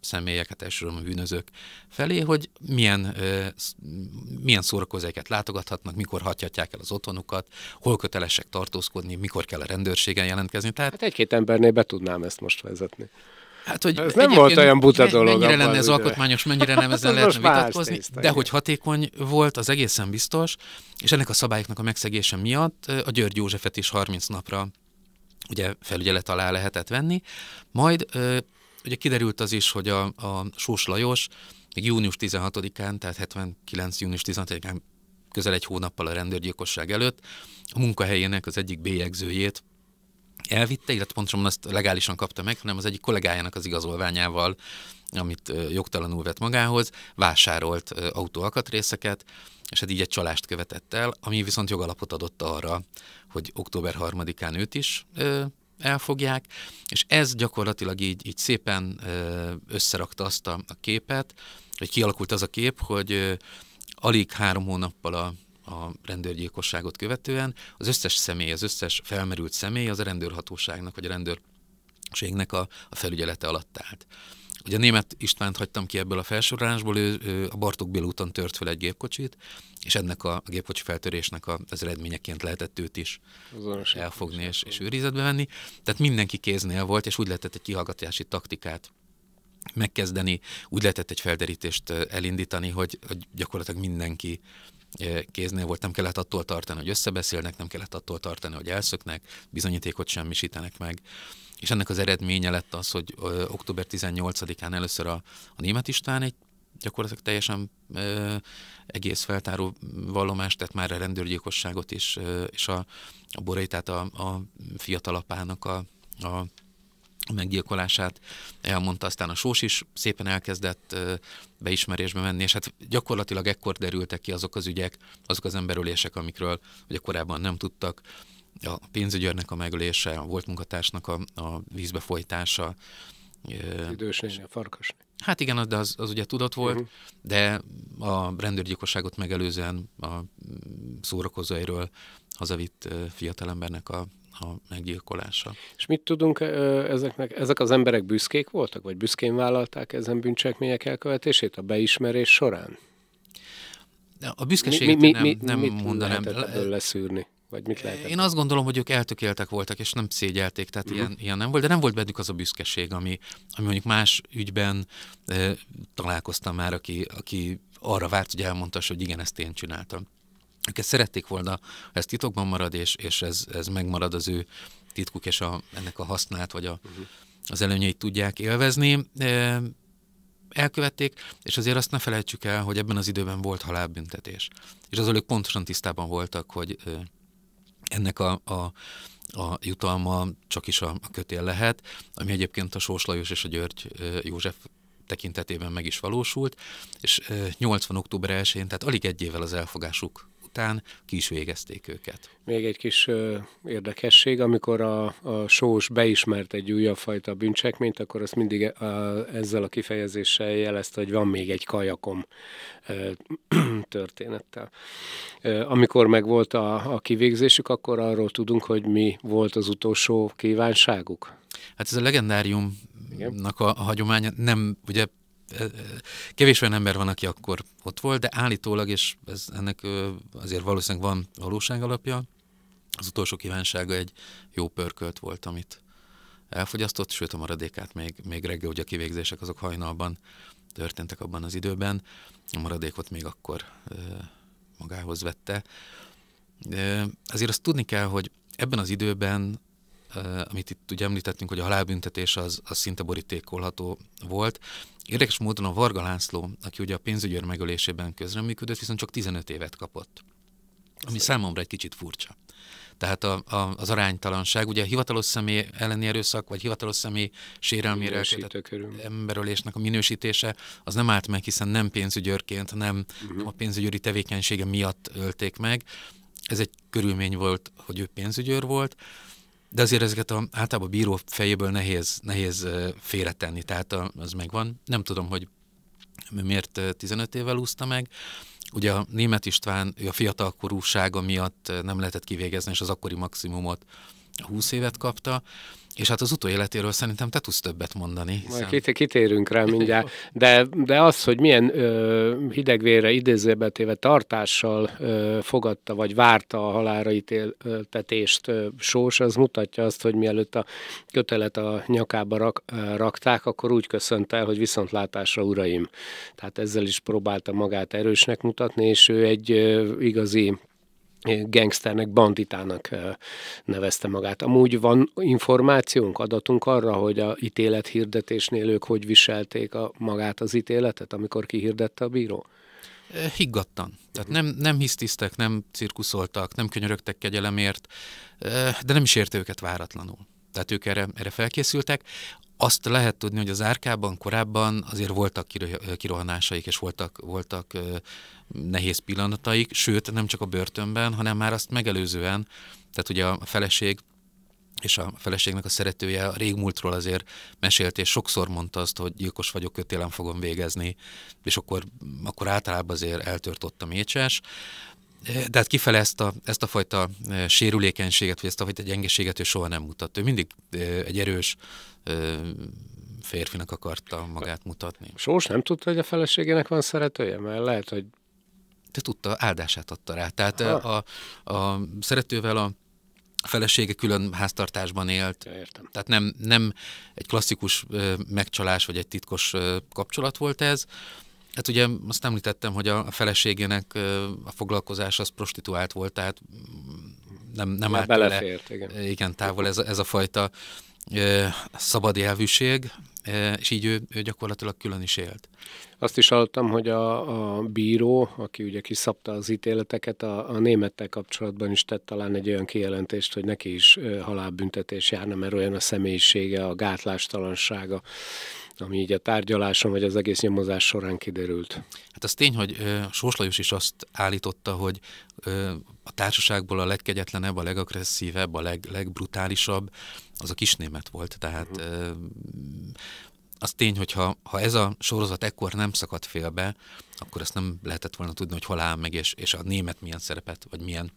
személyek, hát elsősorban bűnözők felé, hogy milyen, milyen szórakozéket látogathatnak, mikor hagyhatják el az otthonukat, hol kötelesek tartózkodni, mikor kell a rendőrségen jelentkezni. Tehát... Hát egy-két embernél be tudnám ezt most vezetni. Hát, hogy ez nem volt olyan buta dolog. Mennyire lenne ez alkotmányos, mennyire nem ezzel [laughs] lehetne vitatkozni, Tészt, de hogy hatékony volt, az egészen biztos, és ennek a szabályoknak a megszegése miatt a György Józsefet is 30 napra ugye felügyelet alá lehetett venni, majd ugye kiderült az is, hogy a, a Sós Lajos még június 16-án, tehát 79. június 16-án közel egy hónappal a rendőrgyilkosság előtt a munkahelyének az egyik bélyegzőjét elvitte, illetve pontosan azt legálisan kapta meg, hanem az egyik kollégájának az igazolványával, amit jogtalanul vett magához, vásárolt autóalkatrészeket, és hát így egy csalást követett el, ami viszont jogalapot adott arra, hogy október 3-án őt is elfogják, és ez gyakorlatilag így, így szépen összerakta azt a, képet, hogy kialakult az a kép, hogy alig három hónappal a a rendőrgyilkosságot követően, az összes személy, az összes felmerült személy az a rendőrhatóságnak vagy a rendőrségnek a, a felügyelete alatt állt. Ugye a német Istvánt hagytam ki ebből a felsorolásból, ő, ő a Bartók Bélúton tört fel egy gépkocsit, és ennek a, a gépkocsi feltörésnek a, az eredményeként lehetett őt is elfogni és, és őrizetbe venni. Tehát mindenki kéznél volt, és úgy lehetett egy kihallgatási taktikát megkezdeni, úgy lehetett egy felderítést elindítani, hogy, hogy gyakorlatilag mindenki kéznél volt, nem kellett attól tartani, hogy összebeszélnek, nem kellett attól tartani, hogy elszöknek, bizonyítékot semmisítenek meg. És ennek az eredménye lett az, hogy ö, október 18-án először a, a német István egy gyakorlatilag teljesen ö, egész feltáró vallomást, tehát már a rendőrgyilkosságot is, ö, és a, a borai, tehát a, a fiatalapának a, a meggyilkolását elmondta, aztán a sós is szépen elkezdett beismerésbe menni, és hát gyakorlatilag ekkor derültek ki azok az ügyek, azok az emberölések, amikről ugye korábban nem tudtak, a pénzügyőrnek a megölése, a volt munkatársnak a, a vízbe folytása. Az a farkas. Hát igen, de az, az ugye tudat volt, uh-huh. de a rendőrgyilkosságot megelőzően a szórakozóiről hazavitt fiatalembernek a, a meggyilkolása. És mit tudunk ezeknek? Ezek az emberek büszkék voltak, vagy büszkén vállalták ezen bűncselekmények elkövetését a beismerés során? A büszkeséget mi, mi, mi, nem, nem mit mondanám. Mit leszűrni? Vagy mit lehetett? Én azt gondolom, hogy ők eltökéltek voltak, és nem szégyelték, tehát uh-huh. ilyen, ilyen nem volt, de nem volt bennük az a büszkeség, ami, ami mondjuk más ügyben e, találkoztam már, aki, aki arra várt, hogy elmondta, hogy igen, ezt én csináltam őket szerették volna, ez titokban marad, és, és ez, ez megmarad az ő titkuk, és a, ennek a hasznát, vagy a, uh-huh. az előnyeit tudják élvezni. Elkövették, és azért azt ne felejtsük el, hogy ebben az időben volt halálbüntetés. És azzal ők pontosan tisztában voltak, hogy ennek a, a a jutalma csak is a, a kötél lehet, ami egyébként a Sós Lajos és a György József tekintetében meg is valósult, és 80. október 1 tehát alig egy évvel az elfogásuk után ki is végezték őket. Még egy kis ö, érdekesség, amikor a, a sós beismert egy újabb fajta bűncsekményt, akkor azt mindig a, ezzel a kifejezéssel jelezte, hogy van még egy kajakom ö, [clears throat] történettel. Ö, amikor meg volt a, a kivégzésük, akkor arról tudunk, hogy mi volt az utolsó kívánságuk. Hát ez a legendáriumnak a, a hagyománya nem, ugye kevés olyan ember van, aki akkor ott volt, de állítólag, és ez, ennek azért valószínűleg van valóság alapja, az utolsó kívánsága egy jó pörkölt volt, amit elfogyasztott, sőt a maradékát még, még reggel, ugye a kivégzések azok hajnalban történtek abban az időben, a maradékot még akkor magához vette. Azért azt tudni kell, hogy ebben az időben amit itt ugye említettünk, hogy a halálbüntetés az, az szinte borítékolható volt. Érdekes módon a Varga László, aki ugye a pénzügyőr megölésében közreműködött, viszont csak 15 évet kapott, ami számomra egy kicsit furcsa. Tehát a, a, az aránytalanság, ugye a hivatalos személy elleni erőszak, vagy hivatalos személy sérelmére emberölésnek a minősítése, az nem állt meg, hiszen nem pénzügyőrként, nem, uh-huh. a pénzügyőri tevékenysége miatt ölték meg. Ez egy körülmény volt, hogy ő pénzügyőr volt, de azért ezeket a, általában a bíró fejéből nehéz, nehéz félretenni, tehát az megvan. Nem tudom, hogy miért 15 évvel úszta meg. Ugye a német István, ő a fiatalkorúsága miatt nem lehetett kivégezni, és az akkori maximumot 20 évet kapta. És hát az utóéletéről szerintem te tudsz többet mondani. Hiszen... Majd kit- kitérünk rá [laughs] mindjárt. De, de az, hogy milyen ö, hidegvére idézőbe tartással ö, fogadta vagy várta a halára ítéltetést ö, Sós, az mutatja azt, hogy mielőtt a kötelet a nyakába rak, ö, rakták, akkor úgy köszönt el, hogy viszontlátásra uraim. Tehát ezzel is próbálta magát erősnek mutatni, és ő egy ö, igazi gangsternek, banditának nevezte magát. Amúgy van információnk, adatunk arra, hogy a hirdetésnél ők hogy viselték a, magát az ítéletet, amikor kihirdette a bíró? Higgadtan. Tehát nem, nem hisztisztek, nem cirkuszoltak, nem könyörögtek kegyelemért, de nem is érte őket váratlanul. Tehát ők erre, erre felkészültek. Azt lehet tudni, hogy az árkában korábban azért voltak kirohanásaik, és voltak, voltak nehéz pillanataik, sőt, nem csak a börtönben, hanem már azt megelőzően, tehát ugye a feleség és a feleségnek a szeretője a régmúltról azért mesélt, és sokszor mondta azt, hogy gyilkos vagyok, kötélen fogom végezni, és akkor, akkor általában azért eltört ott a mécses hát kifele ezt a, ezt a fajta e, sérülékenységet, vagy ezt a fajta gyengeséget ő soha nem mutat. Ő mindig e, egy erős e, férfinak akarta magát mutatni. Sós nem tudta, hogy a feleségének van szeretője? Mert lehet, hogy... De tudta, áldását adta rá. Tehát a, a szeretővel a felesége külön háztartásban élt. Ja, értem. Tehát nem, nem egy klasszikus megcsalás, vagy egy titkos kapcsolat volt ez, Hát ugye azt említettem, hogy a feleségének a foglalkozás az prostituált volt, tehát nem, nem állt belefért, le, igen. igen, távol ez, ez a fajta szabad jelvűség, és így ő, ő gyakorlatilag külön is élt. Azt is hallottam, hogy a, a bíró, aki ugye kiszabta az ítéleteket, a, a némettel kapcsolatban is tett talán egy olyan kijelentést, hogy neki is halálbüntetés járna, mert olyan a személyisége, a gátlástalansága, ami így a tárgyaláson vagy az egész nyomozás során kiderült. Hát az tény, hogy Sós Lajos is azt állította, hogy a társaságból a legkegyetlenebb, a legagresszívebb, a leg, legbrutálisabb az a kisnémet volt. Tehát uh-huh. az tény, hogy ha, ha ez a sorozat ekkor nem szakadt félbe, akkor azt nem lehetett volna tudni, hogy hol áll meg, és, és a német milyen szerepet, vagy milyen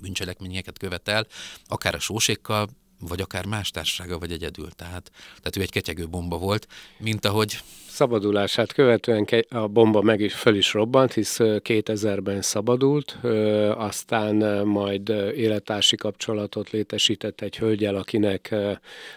bűncselekményeket követel, akár a sósékkal, vagy akár más társasággal, vagy egyedül. Tehát, tehát ő egy ketyegő bomba volt, mint ahogy szabadulását követően a bomba meg is föl is robbant, hisz 2000-ben szabadult, aztán majd élettársi kapcsolatot létesített egy hölgyel, akinek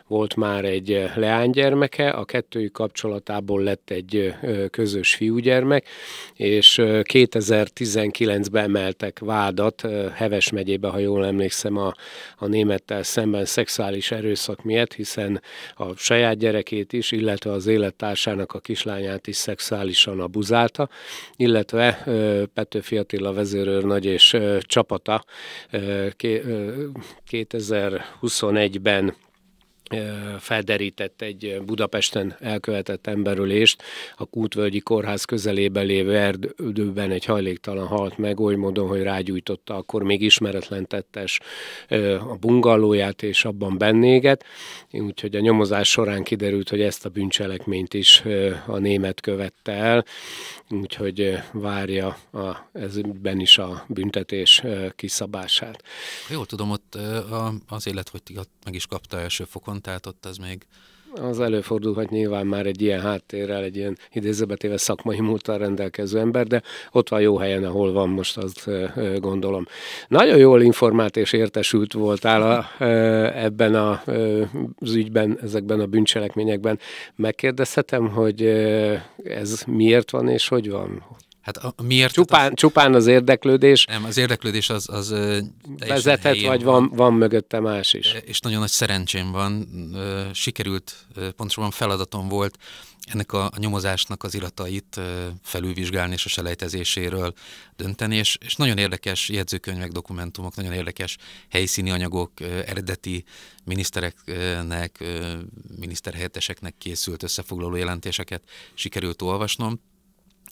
volt már egy leánygyermeke, a kettőjük kapcsolatából lett egy közös fiúgyermek, és 2019-ben emeltek vádat Heves megyébe, ha jól emlékszem, a, a némettel szemben szexuális erőszak miatt, hiszen a saját gyerekét is, illetve az élettársának a kislányát is szexuálisan abuzálta, illetve Petőfi Attila vezérőr nagy és csapata 2021-ben felderített egy Budapesten elkövetett emberülést, a Kútvölgyi Kórház közelébe lévő erdőben egy hajléktalan halt meg, oly módon, hogy rágyújtotta akkor még ismeretlen tettes a bungalóját és abban bennéget, úgyhogy a nyomozás során kiderült, hogy ezt a bűncselekményt is a német követte el, úgyhogy várja a, ezben is a büntetés kiszabását. Jól tudom, ott az élet hogy meg is kapta első fokon, van, tehát ott az még... Az előfordulhat nyilván már egy ilyen háttérrel, egy ilyen idézőbetéve szakmai múltal rendelkező ember, de ott van jó helyen, ahol van most, azt gondolom. Nagyon jól informált és értesült voltál a, ebben a, az ügyben, ezekben a bűncselekményekben. Megkérdezhetem, hogy ez miért van és hogy van? Hát a, miért? Hát csupán, a, csupán az érdeklődés. Nem, az érdeklődés az, az vezetett, vagy van, van, mögötte más is. És nagyon nagy szerencsém van. Sikerült, pontosabban feladatom volt ennek a, a nyomozásnak az iratait felülvizsgálni és a selejtezéséről dönteni, és, és nagyon érdekes jegyzőkönyvek, dokumentumok, nagyon érdekes helyszíni anyagok, eredeti minisztereknek, miniszterhelyetteseknek készült összefoglaló jelentéseket sikerült olvasnom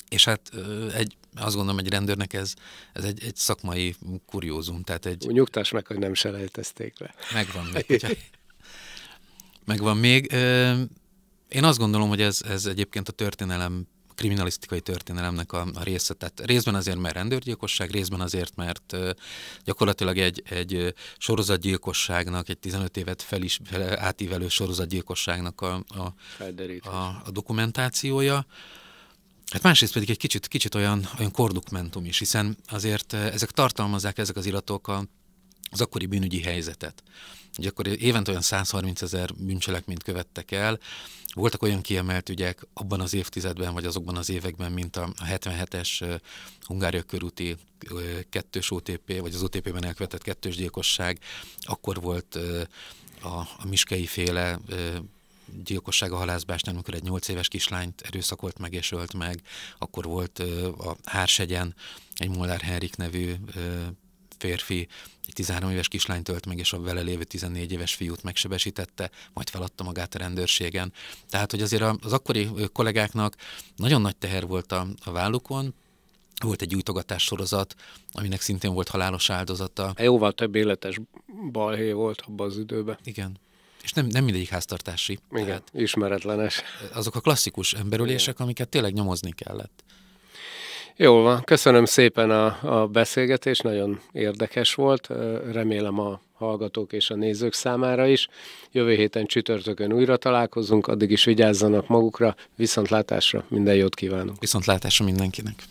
és hát egy, azt gondolom, egy rendőrnek ez, ez egy, egy szakmai kuriózum. Tehát egy... Nyugtass meg, hogy nem selejtezték le. Megvan még. Hogyha... [laughs] Megvan még. Én azt gondolom, hogy ez, ez egyébként a történelem kriminalisztikai történelemnek a, a része. Tehát részben azért, mert rendőrgyilkosság, részben azért, mert gyakorlatilag egy, egy sorozatgyilkosságnak, egy 15 évet fel is, átívelő sorozatgyilkosságnak a, a, a, a dokumentációja. Hát másrészt pedig egy kicsit, kicsit olyan, olyan kordukmentum is, hiszen azért eh, ezek tartalmazzák ezek az iratok a, az akkori bűnügyi helyzetet. Ugye akkor évente olyan 130 ezer bűncselekményt követtek el, voltak olyan kiemelt ügyek abban az évtizedben, vagy azokban az években, mint a 77-es eh, Hungária körúti eh, kettős OTP, vagy az OTP-ben elkövetett kettős gyilkosság, akkor volt a, a miskei féle gyilkossága a halászbásnál, amikor egy 8 éves kislányt erőszakolt meg és ölt meg, akkor volt a Hársegyen egy Molnár Henrik nevű férfi, egy 13 éves kislányt ölt meg, és a vele lévő 14 éves fiút megsebesítette, majd feladta magát a rendőrségen. Tehát, hogy azért az akkori kollégáknak nagyon nagy teher volt a, a vállukon, volt egy gyújtogatás sorozat, aminek szintén volt halálos áldozata. Jóval több életes balhé volt abban az időben. Igen és nem, nem mindegyik háztartási. Igen, tehát ismeretlenes. Azok a klasszikus emberülések, Igen. amiket tényleg nyomozni kellett. Jól van, köszönöm szépen a, a beszélgetés, nagyon érdekes volt, remélem a hallgatók és a nézők számára is. Jövő héten csütörtökön újra találkozunk, addig is vigyázzanak magukra, viszontlátásra, minden jót kívánunk. Viszontlátásra mindenkinek.